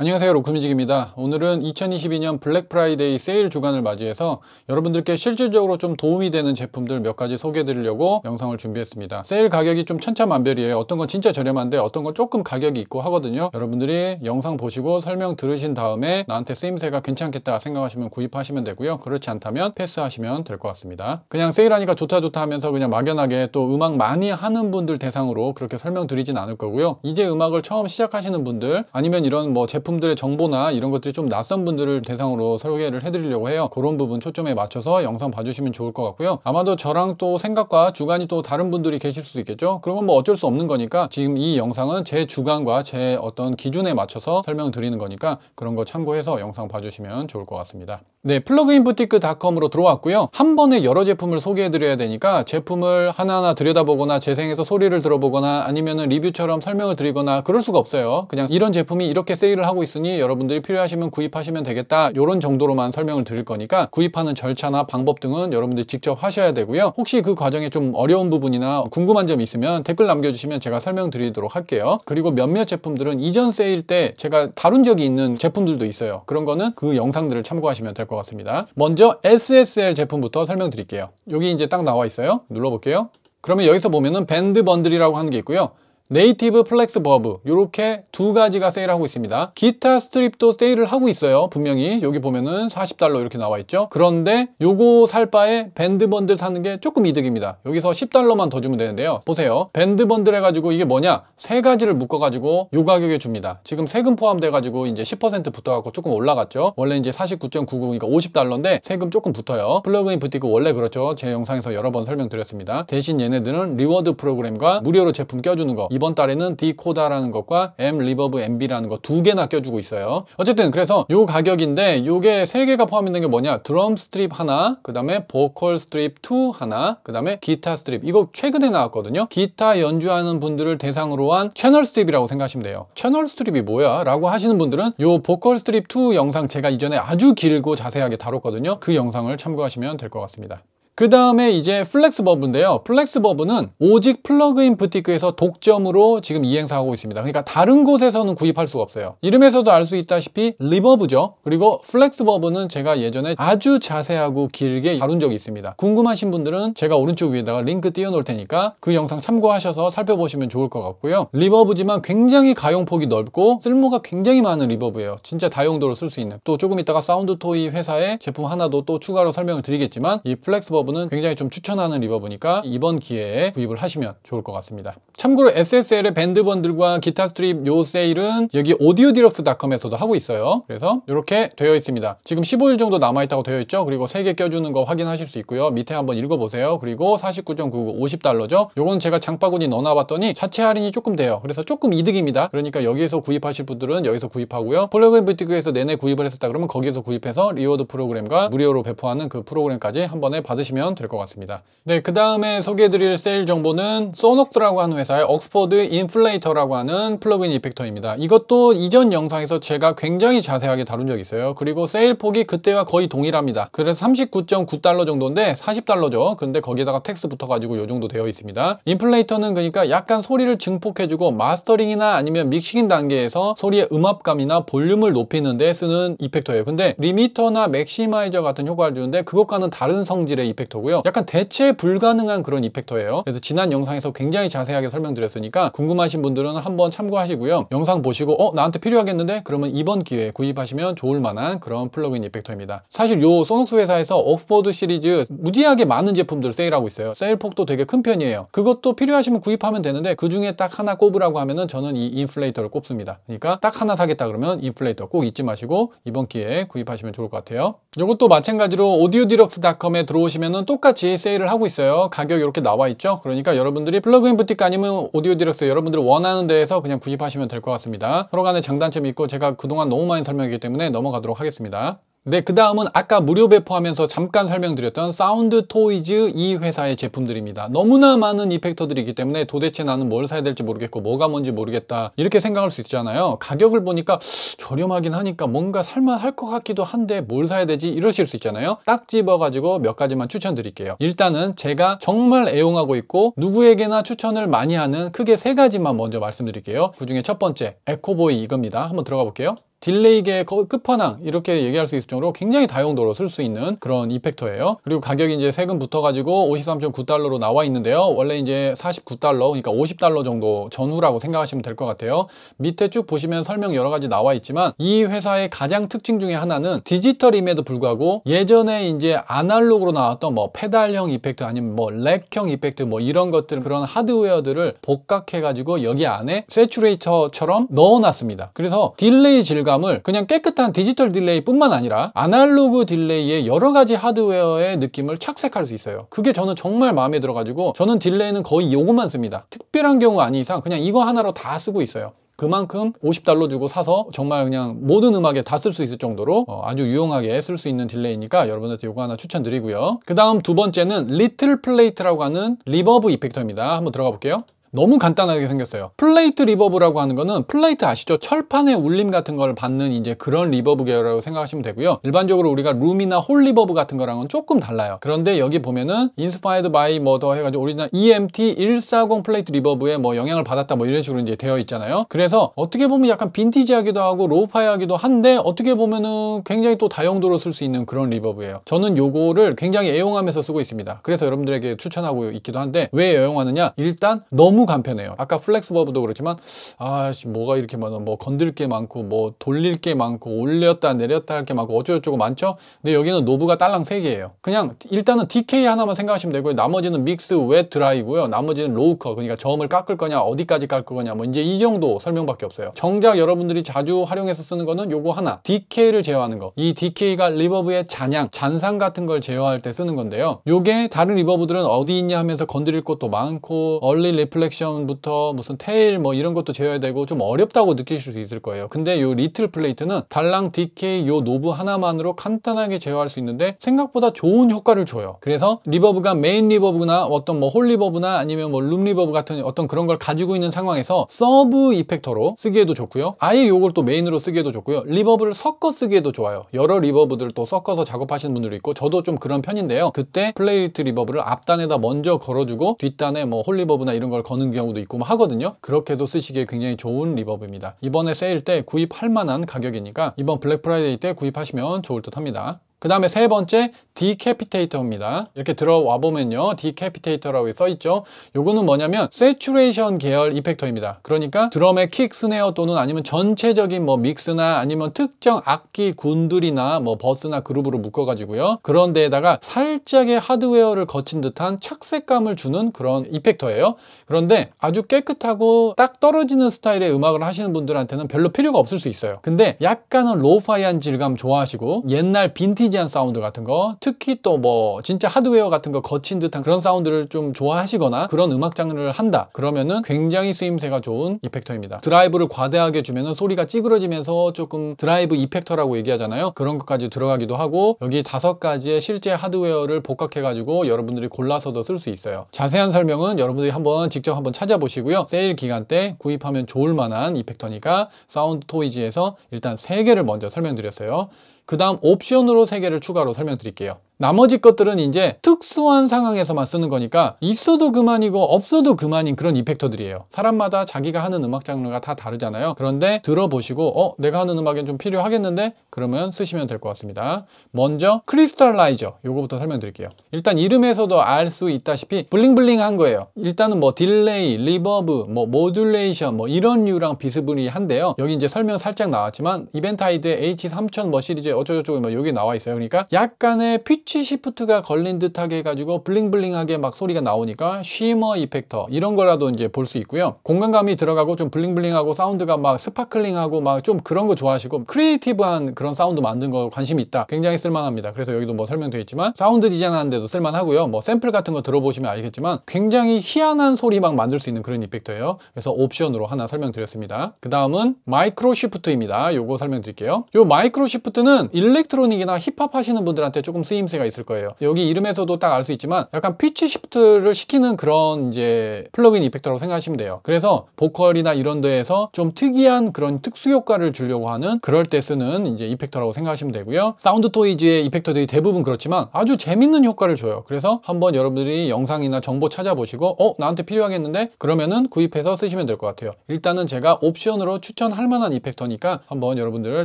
안녕하세요 로크뮤직입니다 오늘은 2022년 블랙프라이데이 세일 주간을 맞이해서 여러분들께 실질적으로 좀 도움이 되는 제품들 몇 가지 소개해 드리려고 영상을 준비했습니다 세일 가격이 좀 천차만별이에요 어떤 건 진짜 저렴한데 어떤 건 조금 가격이 있고 하거든요 여러분들이 영상 보시고 설명 들으신 다음에 나한테 쓰임새가 괜찮겠다 생각하시면 구입하시면 되고요 그렇지 않다면 패스하시면 될 것 같습니다 그냥 세일하니까 좋다 좋다 하면서 그냥 막연하게 또 음악 많이 하는 분들 대상으로 그렇게 설명드리진 않을 거고요 이제 음악을 처음 시작하시는 분들 아니면 이런 뭐 제품 제품들의 정보나 이런 것들이 좀 낯선 분들을 대상으로 설계를 해드리려고 해요 그런 부분 초점에 맞춰서 영상 봐주시면 좋을 것 같고요 아마도 저랑 또 생각과 주관이 또 다른 분들이 계실 수도 있겠죠 그러면뭐 어쩔 수 없는 거니까 지금 이 영상은 제 주관과 제 어떤 기준에 맞춰서 설명드리는 거니까 그런 거 참고해서 영상 봐주시면 좋을 것 같습니다 네, 플러그인부티크닷컴으로 들어왔고요. 한 번에 여러 제품을 소개해드려야 되니까 제품을 하나하나 들여다보거나 재생해서 소리를 들어보거나 아니면 리뷰처럼 설명을 드리거나 그럴 수가 없어요. 그냥 이런 제품이 이렇게 세일을 하고 있으니 여러분들이 필요하시면 구입하시면 되겠다 이런 정도로만 설명을 드릴 거니까 구입하는 절차나 방법 등은 여러분들이 직접 하셔야 되고요. 혹시 그 과정에 좀 어려운 부분이나 궁금한 점이 있으면 댓글 남겨주시면 제가 설명드리도록 할게요. 그리고 몇몇 제품들은 이전 세일 때 제가 다룬 적이 있는 제품들도 있어요. 그런 거는 그 영상들을 참고하시면 될 것 같아요. 것 같습니다. 먼저 SSL 제품부터 설명드릴게요. 여기 이제 딱 나와 있어요. 눌러볼게요. 그러면 여기서 보면은 밴드 번들이라고 하는 게 있고요. 네이티브 플렉스 버브 이렇게 두 가지가 세일하고 있습니다 기타 스트립도 세일을 하고 있어요 분명히 여기 보면은 40달러 이렇게 나와 있죠 그런데 요거 살 바에 밴드 번들 사는 게 조금 이득입니다 여기서 10달러만 더 주면 되는데요 보세요 밴드 번들 해가지고 이게 뭐냐 세 가지를 묶어가지고 요 가격에 줍니다 지금 세금 포함돼가지고 이제 10% 붙어갖고 조금 올라갔죠 원래 이제 49.99니까 그러니까 50달러인데 세금 조금 붙어요 플러그인 부티크 원래 그렇죠 제 영상에서 여러 번 설명드렸습니다 대신 얘네들은 리워드 프로그램과 무료로 제품 껴주는 거 이번 달에는 디코다라는 것과 M 리버브 MB라는 거 두 개나 껴주고 있어요. 어쨌든 그래서 요 가격인데 요게 세 개가 포함있는 게 뭐냐 드럼 스트립 하나 그 다음에 보컬 스트립 2 하나 그 다음에 기타 스트립 이거 최근에 나왔거든요. 기타 연주하는 분들을 대상으로 한 채널 스트립이라고 생각하시면 돼요. 채널 스트립이 뭐야? 라고 하시는 분들은 요 보컬 스트립 2 영상 제가 이전에 아주 길고 자세하게 다뤘거든요. 그 영상을 참고하시면 될 것 같습니다. 그 다음에 이제 플렉스 버브인데요. 플렉스 버브는 오직 플러그인 부티크에서 독점으로 지금 이행사하고 있습니다. 그러니까 다른 곳에서는 구입할 수가 없어요. 이름에서도 알 수 있다시피 리버브죠. 그리고 플렉스 버브는 제가 예전에 아주 자세하고 길게 다룬 적이 있습니다. 궁금하신 분들은 제가 오른쪽 위에다가 링크 띄워놓을 테니까 그 영상 참고하셔서 살펴보시면 좋을 것 같고요. 리버브지만 굉장히 가용폭이 넓고 쓸모가 굉장히 많은 리버브예요. 진짜 다용도로 쓸 수 있는 또 조금 있다가 사운드 토이 회사의 제품 하나도 또 추가로 설명을 드리겠지만 이 플렉스 버브 여러분은 굉장히 좀 추천하는 리버브니까 이번 기회에 구입을 하시면 좋을 것 같습니다. 참고로 SSL의 밴드 번들과 기타 스트립 요 세일은 여기 오디오디럭스닷컴에서도 하고 있어요. 그래서 이렇게 되어 있습니다. 지금 15일 정도 남아있다고 되어 있죠. 그리고 3개 껴주는 거 확인하실 수 있고요. 밑에 한번 읽어보세요. 그리고 49.99 50달러죠. 요건 제가 장바구니 넣어놔봤더니 자체 할인이 조금 돼요. 그래서 조금 이득입니다. 그러니까 여기에서 구입하실 분들은 여기서 구입하고요. 폴레그램 뷰티그에서 내내 구입을 했었다 그러면 거기에서 구입해서 리워드 프로그램과 무료로 배포하는 그 프로그램까지 한 번에 받으시면 보시면 될것 같습니다. 네, 그 다음에 소개해드릴 세일 정보는 소녹스라고 하는 회사의 옥스포드 인플레이터라고 하는 플러그인 이펙터입니다. 이것도 이전 영상에서 제가 굉장히 자세하게 다룬 적이 있어요. 그리고 세일 폭이 그때와 거의 동일합니다. 그래서 39.9달러 정도인데 40달러죠. 근데 거기에다가 텍스 붙어가지고 이 정도 되어 있습니다. 인플레이터는 그러니까 약간 소리를 증폭해주고 마스터링이나 아니면 믹싱 단계에서 소리의 음압감이나 볼륨을 높이는 데 쓰는 이펙터예요. 근데 리미터나 맥시마이저 같은 효과를 주는데 그것과는 다른 성질의 이펙터 이펙터고요. 약간 대체 불가능한 그런 이펙터예요. 그래서 지난 영상에서 굉장히 자세하게 설명드렸으니까 궁금하신 분들은 한번 참고하시고요. 영상 보시고 어 나한테 필요하겠는데? 그러면 이번 기회에 구입하시면 좋을 만한 그런 플러그인 이펙터입니다. 사실 요 소닉스 회사에서 옥스퍼드 시리즈 무지하게 많은 제품들 세일하고 있어요. 세일 폭도 되게 큰 편이에요. 그것도 필요하시면 구입하면 되는데 그 중에 딱 하나 꼽으라고 하면은 저는 이 인플레이터를 꼽습니다. 그러니까 딱 하나 사겠다 그러면 인플레이터 꼭 잊지 마시고 이번 기회에 구입하시면 좋을 것 같아요. 이것도 마찬가지로 오디오디럭스닷컴에 들어오시면은 저는 똑같이 세일을 하고 있어요. 가격 이렇게 나와 있죠. 그러니까 여러분들이 플러그인 부티크 아니면 오디오 디렉스 여러분들이 원하는 데에서 그냥 구입하시면 될 것 같습니다. 서로 간에 장단점이 있고 제가 그동안 너무 많이 설명했기 때문에 넘어가도록 하겠습니다. 네, 그 다음은 아까 무료 배포하면서 잠깐 설명드렸던 사운드 토이즈 이 회사의 제품들입니다. 너무나 많은 이펙터들이 기 때문에 도대체 나는 뭘 사야 될지 모르겠고 뭐가 뭔지 모르겠다 이렇게 생각할 수 있잖아요. 가격을 보니까 저렴하긴 하니까 뭔가 살만할 것 같기도 한데 뭘 사야 되지 이러실 수 있잖아요. 딱 집어가지고 몇 가지만 추천드릴게요. 일단은 제가 정말 애용하고 있고 누구에게나 추천을 많이 하는 크게 세 가지만 먼저 말씀드릴게요. 그 중에 첫 번째 에코보이 이겁니다. 한번 들어가 볼게요. 딜레이계의 끝판왕 이렇게 얘기할 수 있을 정도로 굉장히 다용도로 쓸 수 있는 그런 이펙터예요 그리고 가격이 이제 세금 붙어가지고 53.9달러로 나와 있는데요 원래 이제 49달러 그러니까 50달러 정도 전후라고 생각하시면 될 것 같아요 밑에 쭉 보시면 설명 여러 가지 나와 있지만 이 회사의 가장 특징 중에 하나는 디지털임에도 불구하고 예전에 이제 아날로그로 나왔던 뭐 페달형 이펙트 아니면 뭐 렉형 이펙트 뭐 이런 것들 그런 하드웨어들을 복각해가지고 여기 안에 세츄레이터처럼 넣어놨습니다 그래서 딜레이 질감 기감을 그냥 깨끗한 디지털 딜레이뿐만 아니라 아날로그 딜레이의 여러 가지 하드웨어의 느낌을 착색할 수 있어요 그게 저는 정말 마음에 들어가지고 저는 딜레이는 거의 요것만 씁니다 특별한 경우 아닌 이상 그냥 이거 하나로 다 쓰고 있어요 그만큼 50달러 주고 사서 정말 그냥 모든 음악에 다 쓸 수 있을 정도로 어, 아주 유용하게 쓸 수 있는 딜레이니까 여러분한테 이거 하나 추천드리고요 그 다음 두 번째는 리틀 플레이트라고 하는 리버브 이펙터입니다 한번 들어가 볼게요 너무 간단하게 생겼어요 플레이트 리버브라고 하는 거는 플레이트 아시죠? 철판의 울림 같은 걸 받는 이제 그런 리버브 계열이라고 생각하시면 되고요 일반적으로 우리가 룸이나 홀 리버브 같은 거랑은 조금 달라요 그런데 여기 보면은 인스파이드 바이 뭐더 해가지고 오리지널 EMT 140 플레이트 리버브에 뭐 영향을 받았다 뭐 이런 식으로 이제 되어 있잖아요 그래서 어떻게 보면 약간 빈티지하기도 하고 로우파이하기도 한데 어떻게 보면은 굉장히 또 다용도로 쓸 수 있는 그런 리버브예요 저는 요거를 굉장히 애용하면서 쓰고 있습니다 그래서 여러분들에게 추천하고 있기도 한데 왜 애용하느냐 일단 너무 너무 간편해요 아까 플렉스버브도 그렇지만 아 뭐가 이렇게 많아 뭐 건들 게 많고 뭐 돌릴 게 많고 올렸다 내렸다 할 게 많고 어쩌고저쩌고 많죠 근데 여기는 노브가 딸랑 3개예요 그냥 일단은 DK 하나만 생각하시면 되고요 나머지는 믹스 웨 드라이고요 나머지는 로우커 그러니까 저음을 깎을 거냐 어디까지 깎을 거냐 뭐 이제 이 정도 설명밖에 없어요 정작 여러분들이 자주 활용해서 쓰는 거는 요거 하나 DK를 제어하는 거이 DK가 리버브의 잔향 잔상 같은 걸 제어할 때 쓰는 건데요 요게 다른 리버브들은 어디 있냐 하면서 건드릴 것도 많고 얼리 리플렉 디렉션부터 무슨 테일 뭐 이런 것도 제어야 해 되고 좀 어렵다고 느끼실 수 있을 거예요 근데 요 리틀 플레이트는 달랑 DK 요 노브 하나만으로 간단하게 제어할 수 있는데 생각보다 좋은 효과를 줘요 그래서 리버브가 메인 리버브나 어떤 뭐홀 리버브나 아니면 뭐 룸 리버브 같은 어떤 그런 걸 가지고 있는 상황에서 서브 이펙터로 쓰기에도 좋고요 아예 요걸 또 메인으로 쓰기에도 좋고요 리버브를 섞어 쓰기에도 좋아요 여러 리버브들을 또 섞어서 작업하시는 분들이 있고 저도 좀 그런 편인데요 그때 플레이트 리버브를 앞단에다 먼저 걸어주고 뒷단에 뭐홀 리버브나 이런 걸건 여는 경우도 있고 뭐 하거든요 그렇게도 쓰시기에 굉장히 좋은 리버브입니다 이번에 세일 때 구입할 만한 가격이니까 이번 블랙 프라이데이 때 구입하시면 좋을 듯 합니다 그 다음에 세 번째 디캐피테이터입니다 이렇게 들어와 보면요 디캐피테이터라고 써있죠 요거는 뭐냐면 세츄레이션 계열 이펙터입니다 그러니까 드럼의 킥, 스네어 또는 아니면 전체적인 뭐 믹스나 아니면 특정 악기 군들이나 뭐 버스나 그룹으로 묶어가지고요 그런 데에다가 살짝의 하드웨어를 거친 듯한 착색감을 주는 그런 이펙터예요 그런데 아주 깨끗하고 딱 떨어지는 스타일의 음악을 하시는 분들한테는 별로 필요가 없을 수 있어요 근데 약간은 로파이한 질감 좋아하시고 옛날 빈티 인텔리한 사운드 같은 거 특히 또 뭐 진짜 하드웨어 같은 거 거친 듯한 그런 사운드를 좀 좋아하시거나 그런 음악 장르를 한다 그러면은 굉장히 쓰임새가 좋은 이펙터입니다 드라이브를 과대하게 주면은 소리가 찌그러지면서 조금 드라이브 이펙터라고 얘기하잖아요 그런 것까지 들어가기도 하고 여기 다섯 가지의 실제 하드웨어를 복각해 가지고 여러분들이 골라서도 쓸 수 있어요 자세한 설명은 여러분들이 한번 직접 한번 찾아보시고요 세일 기간 때 구입하면 좋을 만한 이펙터니까 사운드 토이지에서 일단 세개를 먼저 설명드렸어요 그 다음 옵션으로 3개를 추가로 설명드릴게요. 나머지 것들은 이제 특수한 상황에서만 쓰는 거니까 있어도 그만이고 없어도 그만인 그런 이펙터들이에요 사람마다 자기가 하는 음악 장르가 다 다르잖아요 그런데 들어보시고 어 내가 하는 음악엔 좀 필요하겠는데 그러면 쓰시면 될 것 같습니다 먼저 크리스탈라이저 요거부터 설명드릴게요 일단 이름에서도 알 수 있다시피 블링블링한 거예요 일단은 뭐 딜레이, 리버브, 뭐 모듈레이션 뭐 이런 류랑 비스무리한데요 여기 이제 설명 살짝 나왔지만 이벤트아이드 H3000 뭐 시리즈 어쩌고저쩌고 뭐 여기 나와 있어요 그러니까 약간의 퓨 스치 시프트가 걸린 듯하게 해가지고 블링블링하게 막 소리가 나오니까 쉬머 이펙터 이런 거라도 이제 볼 수 있고요 공간감이 들어가고 좀 블링블링하고 사운드가 막 스파클링하고 막 좀 그런 거 좋아하시고 크리에이티브한 그런 사운드 만든 거 관심이 있다 굉장히 쓸만합니다 그래서 여기도 뭐 설명되어 있지만 사운드 디자인 하는데도 쓸만하고요 뭐 샘플 같은 거 들어보시면 알겠지만 굉장히 희한한 소리 막 만들 수 있는 그런 이펙터예요 그래서 옵션으로 하나 설명드렸습니다 그 다음은 마이크로 시프트입니다 요거 설명드릴게요 요 마이크로 시프트는 일렉트로닉이나 힙합 하시는 분들한테 조금 쓰임새 차이가 있을 거예요. 여기 이름에서도 딱 알 수 있지만 약간 피치 시프트를 시키는 그런 이제 플러그인 이펙터라고 생각하시면 돼요. 그래서 보컬이나 이런 데에서 좀 특이한 그런 특수 효과를 주려고 하는 그럴 때 쓰는 이제 이펙터라고 생각하시면 되고요. 사운드 토이즈의 이펙터들이 대부분 그렇지만 아주 재밌는 효과를 줘요. 그래서 한번 여러분들이 영상이나 정보 찾아보시고 어? 나한테 필요하겠는데? 그러면은 구입해서 쓰시면 될 것 같아요. 일단은 제가 옵션으로 추천할 만한 이펙터니까 한번 여러분들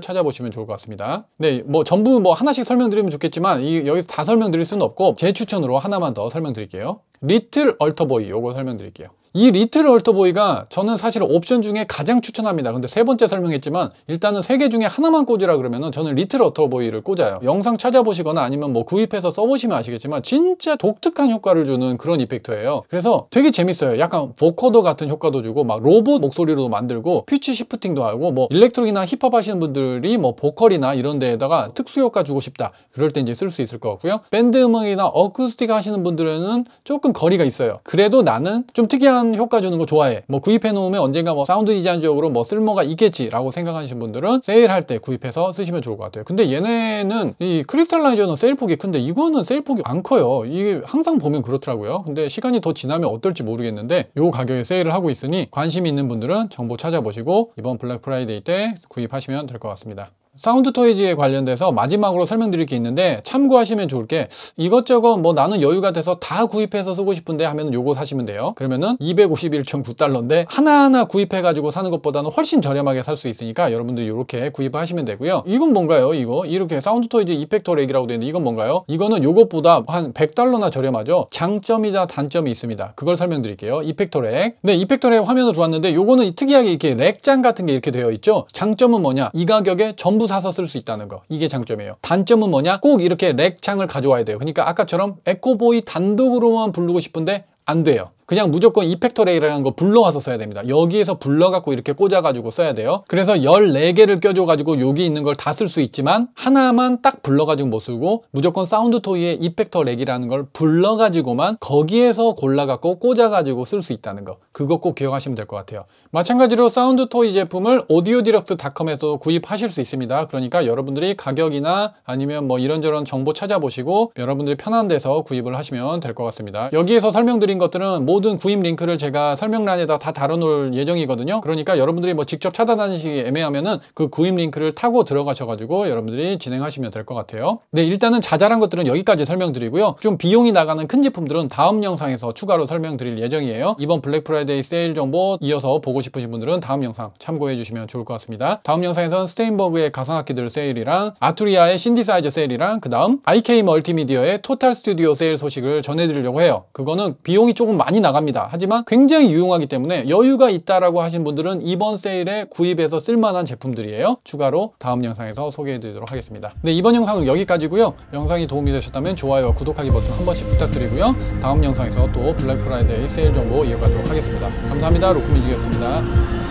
찾아보시면 좋을 것 같습니다. 네, 뭐 전부 뭐 하나씩 설명드리면 좋겠지만 이, 여기 다 설명드릴 수는 없고 제 추천으로 하나만 더 설명드릴게요. 리틀 얼터보이 요거 설명드릴게요 이 리틀 얼터보이가 저는 사실 옵션 중에 가장 추천합니다 근데 세 번째 설명했지만 일단은 세 개 중에 하나만 꽂으라 그러면 은 저는 리틀 얼터보이를 꽂아요 영상 찾아보시거나 아니면 뭐 구입해서 써보시면 아시겠지만 진짜 독특한 효과를 주는 그런 이펙터예요 그래서 되게 재밌어요 약간 보커도 같은 효과도 주고 막 로봇 목소리로도 만들고 퀴치 시프팅도 하고 뭐 일렉트로이나 힙합 하시는 분들이 뭐 보컬이나 이런 데에다가 특수 효과 주고 싶다 그럴 때 이제 쓸 수 있을 것 같고요 밴드 음악이나 어쿠스틱 하시는 분들은 조금 거리가 있어요 그래도 나는 좀 특이한 효과 주는 거 좋아해 뭐 구입해 놓으면 언젠가 뭐 사운드 디자인적으로 뭐 쓸모가 있겠지 라고 생각하시는 분들은 세일할 때 구입해서 쓰시면 좋을 것 같아요 근데 얘네는 이 크리스탈라이저는 세일 폭이 큰데 이거는 세일 폭이 안 커요 이게 항상 보면 그렇더라고요 근데 시간이 더 지나면 어떨지 모르겠는데 요 가격에 세일을 하고 있으니 관심 있는 분들은 정보 찾아보시고 이번 블랙 프라이데이 때 구입하시면 될 것 같습니다 사운드 토이즈에 관련돼서 마지막으로 설명드릴 게 있는데 참고하시면 좋을 게 이것저것 뭐 나는 여유가 돼서 다 구입해서 쓰고 싶은데 하면 요거 사시면 돼요 그러면은 251.9달러인데 하나하나 구입해가지고 사는 것보다는 훨씬 저렴하게 살 수 있으니까 여러분들 이렇게 구입하시면 되고요 이건 뭔가요 이거 이렇게 사운드 토이즈 이펙터 렉이라고 되어 있는데 이건 뭔가요 이거는 요것보다 한 100달러나 저렴하죠 장점이자 단점이 있습니다 그걸 설명드릴게요 이펙터 렉 네, 이펙터 렉 화면도 으 좋았는데 요거는 특이하게 이렇게 렉장 같은 게 이렇게 되어 있죠 장점은 뭐냐 이 가격에 전부 전부 사서 쓸 수 있다는 거 이게 장점이에요 단점은 뭐냐 꼭 이렇게 렉창을 가져와야 돼요 그러니까 아까처럼 에코보이 단독으로만 부르고 싶은데 안 돼요 그냥 무조건 이펙터 레이라는거 불러와서 써야 됩니다. 여기에서 불러갖고 이렇게 꽂아가지고 써야 돼요. 그래서 14개를 껴줘가지고 여기 있는 걸 다 쓸 수 있지만 하나만 딱 불러가지고 못 쓰고 무조건 사운드 토이의 이펙터 렉이라는 걸 불러가지고만 거기에서 골라갖고 꽂아가지고 쓸 수 있다는 거 그거 꼭 기억하시면 될 것 같아요. 마찬가지로 사운드 토이 제품을 오디오디럭스닷컴에서 구입하실 수 있습니다. 그러니까 여러분들이 가격이나 아니면 뭐 이런저런 정보 찾아보시고 여러분들이 편한 데서 구입을 하시면 될 것 같습니다. 여기에서 설명드린 것들은 뭐 모든 구입 링크를 제가 설명란에다 다 달아놓을 예정이거든요. 그러니까 여러분들이 뭐 직접 찾아다니시기 애매하면은 그 구입 링크를 타고 들어가셔가지고 여러분들이 진행하시면 될 것 같아요. 네, 일단은 자잘한 것들은 여기까지 설명드리고요. 좀 비용이 나가는 큰 제품들은 다음 영상에서 추가로 설명드릴 예정이에요. 이번 블랙 프라이데이 세일 정보 이어서 보고 싶으신 분들은 다음 영상 참고해 주시면 좋을 것 같습니다. 다음 영상에선 스테인버그의 가상악기들 세일이랑 아투리아의 신디사이저 세일이랑 그 다음 IK 멀티미디어의 토탈 스튜디오 세일 소식을 전해드리려고 해요. 그거는 비용이 조금 많이 나갑니다. 하지만 굉장히 유용하기 때문에 여유가 있다라고 하신 분들은 이번 세일에 구입해서 쓸만한 제품들이에요. 추가로 다음 영상에서 소개해드리도록 하겠습니다. 네, 이번 영상은 여기까지고요. 영상이 도움이 되셨다면 좋아요와 구독하기 버튼 한 번씩 부탁드리고요. 다음 영상에서 또 블랙 프라이데이 세일 정보 이어가도록 하겠습니다. 감사합니다. 로크뮤직이었습니다.